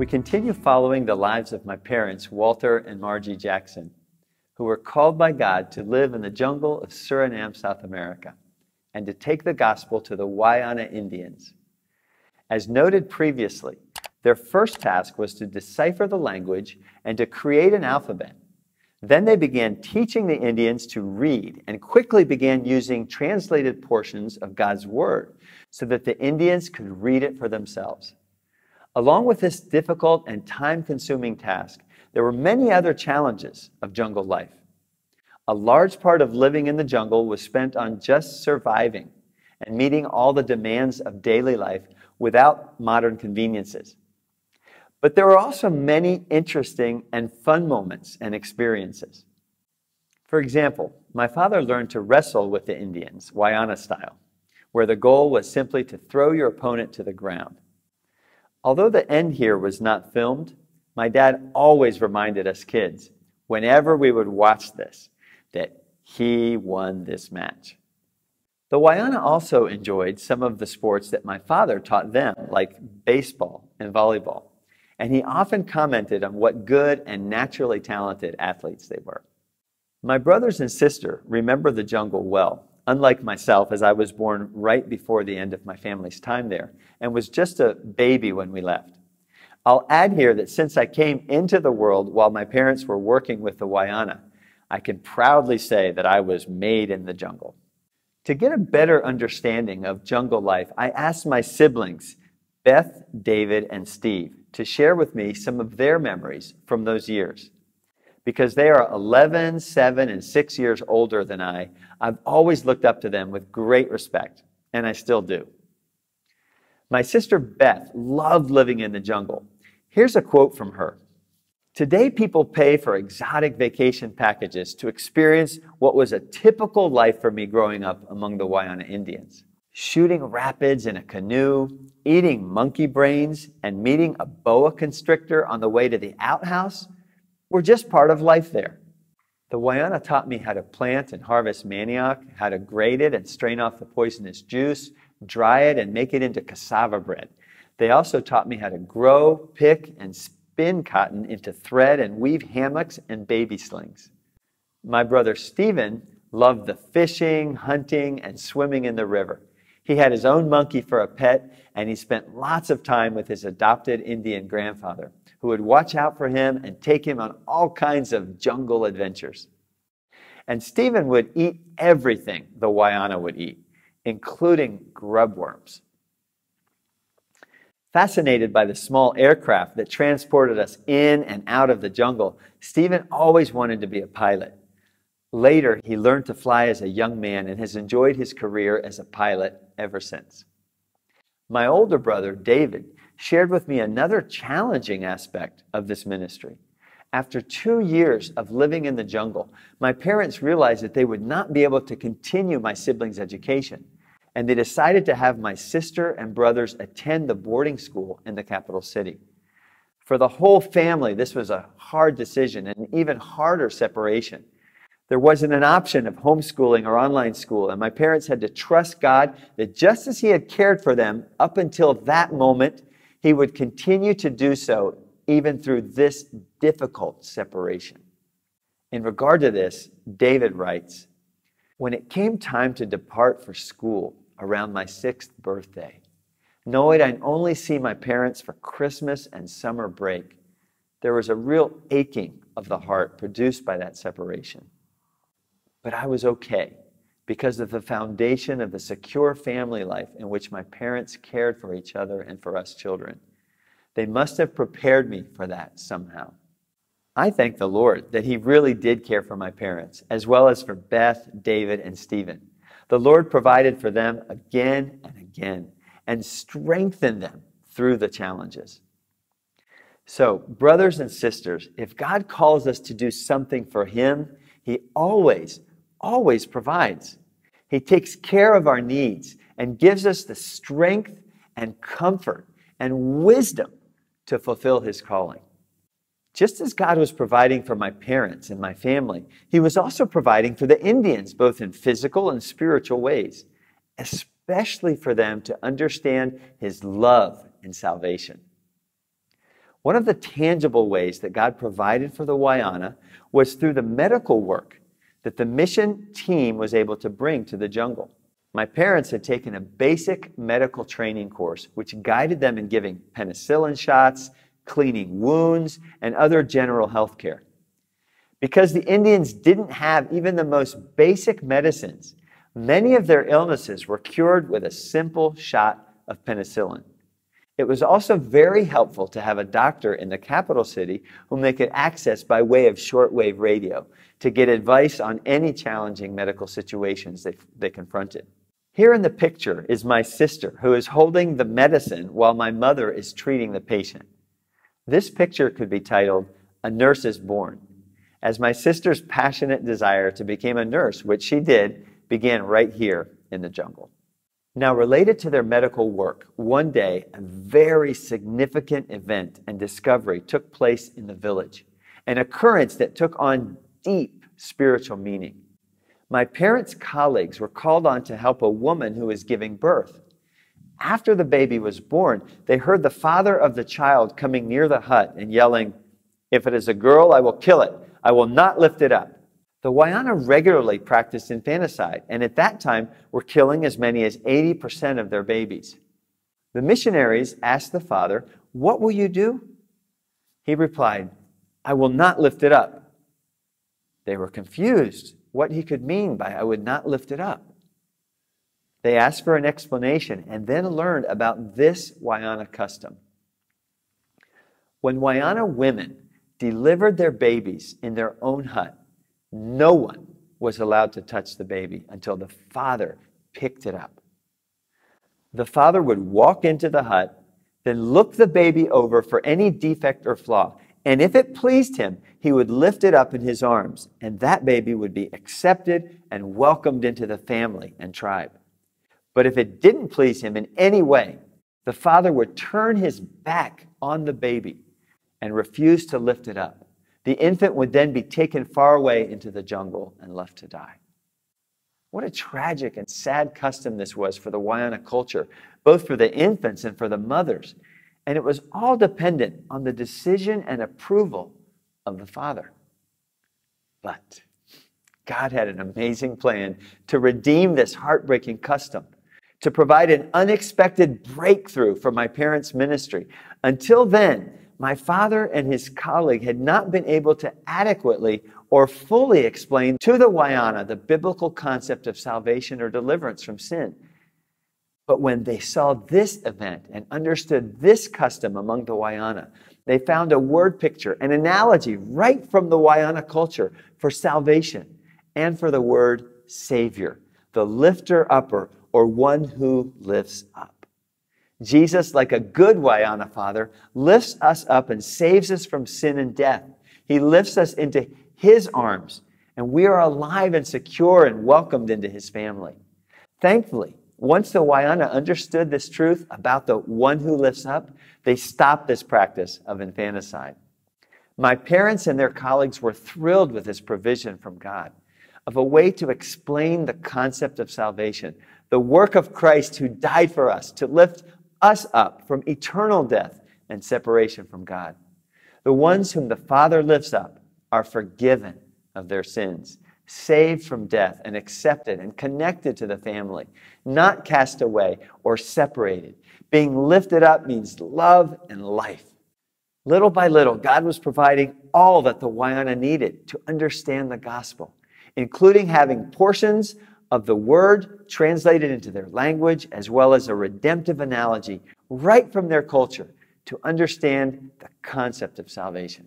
We continue following the lives of my parents, Walter and Margie Jackson, who were called by God to live in the jungle of Suriname, South America, and to take the gospel to the Wayana Indians. As noted previously, their first task was to decipher the language and to create an alphabet. Then they began teaching the Indians to read and quickly began using translated portions of God's Word so that the Indians could read it for themselves. Along with this difficult and time consuming task, there were many other challenges of jungle life. A large part of living in the jungle was spent on just surviving and meeting all the demands of daily life without modern conveniences. But there were also many interesting and fun moments and experiences. For example, my father learned to wrestle with the Indians, Wayana style, where the goal was simply to throw your opponent to the ground. Although the end here was not filmed, my dad always reminded us kids, whenever we would watch this, that he won this match. The Wayana also enjoyed some of the sports that my father taught them, like baseball and volleyball, and he often commented on what good and naturally talented athletes they were. My brothers and sister remember the jungle well, unlike myself, as I was born right before the end of my family's time there and was just a baby when we left. I'll add here that since I came into the world while my parents were working with the Wayana, I can proudly say that I was made in the jungle. To get a better understanding of jungle life, I asked my siblings, Beth, David, and Steve, to share with me some of their memories from those years because they are 11, 7, and 6 years older than I. I've always looked up to them with great respect, and I still do. My sister Beth loved living in the jungle. Here's a quote from her Today, people pay for exotic vacation packages to experience what was a typical life for me growing up among the Wayana Indians shooting rapids in a canoe, eating monkey brains, and meeting a boa constrictor on the way to the outhouse were just part of life there. The Wayana taught me how to plant and harvest manioc, how to grate it and strain off the poisonous juice, dry it and make it into cassava bread. They also taught me how to grow, pick, and spin cotton into thread and weave hammocks and baby slings. My brother Stephen loved the fishing, hunting, and swimming in the river. He had his own monkey for a pet, and he spent lots of time with his adopted Indian grandfather, who would watch out for him and take him on all kinds of jungle adventures. And Stephen would eat everything the Wayana would eat, including grubworms. Fascinated by the small aircraft that transported us in and out of the jungle, Stephen always wanted to be a pilot. Later, he learned to fly as a young man and has enjoyed his career as a pilot ever since. My older brother, David, shared with me another challenging aspect of this ministry. After two years of living in the jungle, my parents realized that they would not be able to continue my siblings' education, and they decided to have my sister and brothers attend the boarding school in the capital city. For the whole family, this was a hard decision and an even harder separation. There wasn't an option of homeschooling or online school, and my parents had to trust God that just as He had cared for them up until that moment, He would continue to do so even through this difficult separation. In regard to this, David writes When it came time to depart for school around my sixth birthday, knowing I'd only see my parents for Christmas and summer break, there was a real aching of the heart produced by that separation. But I was okay because of the foundation of the secure family life in which my parents cared for each other and for us children. They must have prepared me for that somehow. I thank the Lord that He really did care for my parents, as well as for Beth, David, and Stephen. The Lord provided for them again and again and strengthened them through the challenges. So, brothers and sisters, if God calls us to do something for Him, He always always provides. He takes care of our needs and gives us the strength and comfort and wisdom to fulfill his calling. Just as God was providing for my parents and my family, he was also providing for the Indians, both in physical and spiritual ways, especially for them to understand his love and salvation. One of the tangible ways that God provided for the Wayana was through the medical work that the mission team was able to bring to the jungle. My parents had taken a basic medical training course, which guided them in giving penicillin shots, cleaning wounds, and other general health care. Because the Indians didn't have even the most basic medicines, many of their illnesses were cured with a simple shot of penicillin. It was also very helpful to have a doctor in the capital city whom they could access by way of shortwave radio to get advice on any challenging medical situations they, they confronted. Here in the picture is my sister who is holding the medicine while my mother is treating the patient. This picture could be titled, A Nurse is Born, as my sister's passionate desire to become a nurse, which she did, began right here in the jungle. Now, related to their medical work, one day a very significant event and discovery took place in the village, an occurrence that took on deep spiritual meaning. My parents' colleagues were called on to help a woman who was giving birth. After the baby was born, they heard the father of the child coming near the hut and yelling, If it is a girl, I will kill it. I will not lift it up. The Wayana regularly practiced infanticide, and at that time were killing as many as 80% of their babies. The missionaries asked the father, What will you do? He replied, I will not lift it up. They were confused what he could mean by I would not lift it up. They asked for an explanation and then learned about this Wayana custom. When Wayana women delivered their babies in their own hut, no one was allowed to touch the baby until the father picked it up. The father would walk into the hut, then look the baby over for any defect or flaw. And if it pleased him, he would lift it up in his arms, and that baby would be accepted and welcomed into the family and tribe. But if it didn't please him in any way, the father would turn his back on the baby and refuse to lift it up. The infant would then be taken far away into the jungle and left to die. What a tragic and sad custom this was for the Wayana culture, both for the infants and for the mothers. And it was all dependent on the decision and approval of the father. But God had an amazing plan to redeem this heartbreaking custom, to provide an unexpected breakthrough for my parents' ministry. Until then, my father and his colleague had not been able to adequately or fully explain to the Wayana the biblical concept of salvation or deliverance from sin. But when they saw this event and understood this custom among the Wayana, they found a word picture, an analogy right from the Wayana culture for salvation and for the word Savior, the lifter upper or one who lifts up. Jesus, like a good Wayana father, lifts us up and saves us from sin and death. He lifts us into his arms, and we are alive and secure and welcomed into his family. Thankfully, once the Wayana understood this truth about the one who lifts up, they stopped this practice of infanticide. My parents and their colleagues were thrilled with this provision from God of a way to explain the concept of salvation, the work of Christ who died for us to lift us up from eternal death and separation from God. The ones whom the Father lifts up are forgiven of their sins, saved from death, and accepted and connected to the family, not cast away or separated. Being lifted up means love and life. Little by little, God was providing all that the Wayana needed to understand the gospel, including having portions of the word translated into their language, as well as a redemptive analogy right from their culture to understand the concept of salvation.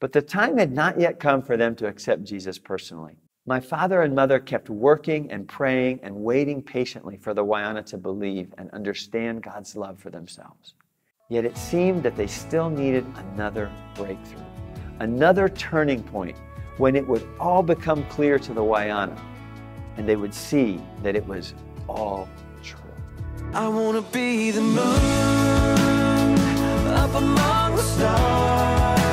But the time had not yet come for them to accept Jesus personally. My father and mother kept working and praying and waiting patiently for the Wayana to believe and understand God's love for themselves. Yet it seemed that they still needed another breakthrough, another turning point when it would all become clear to the Wayana and they would see that it was all true. I want to be the moon up among the stars.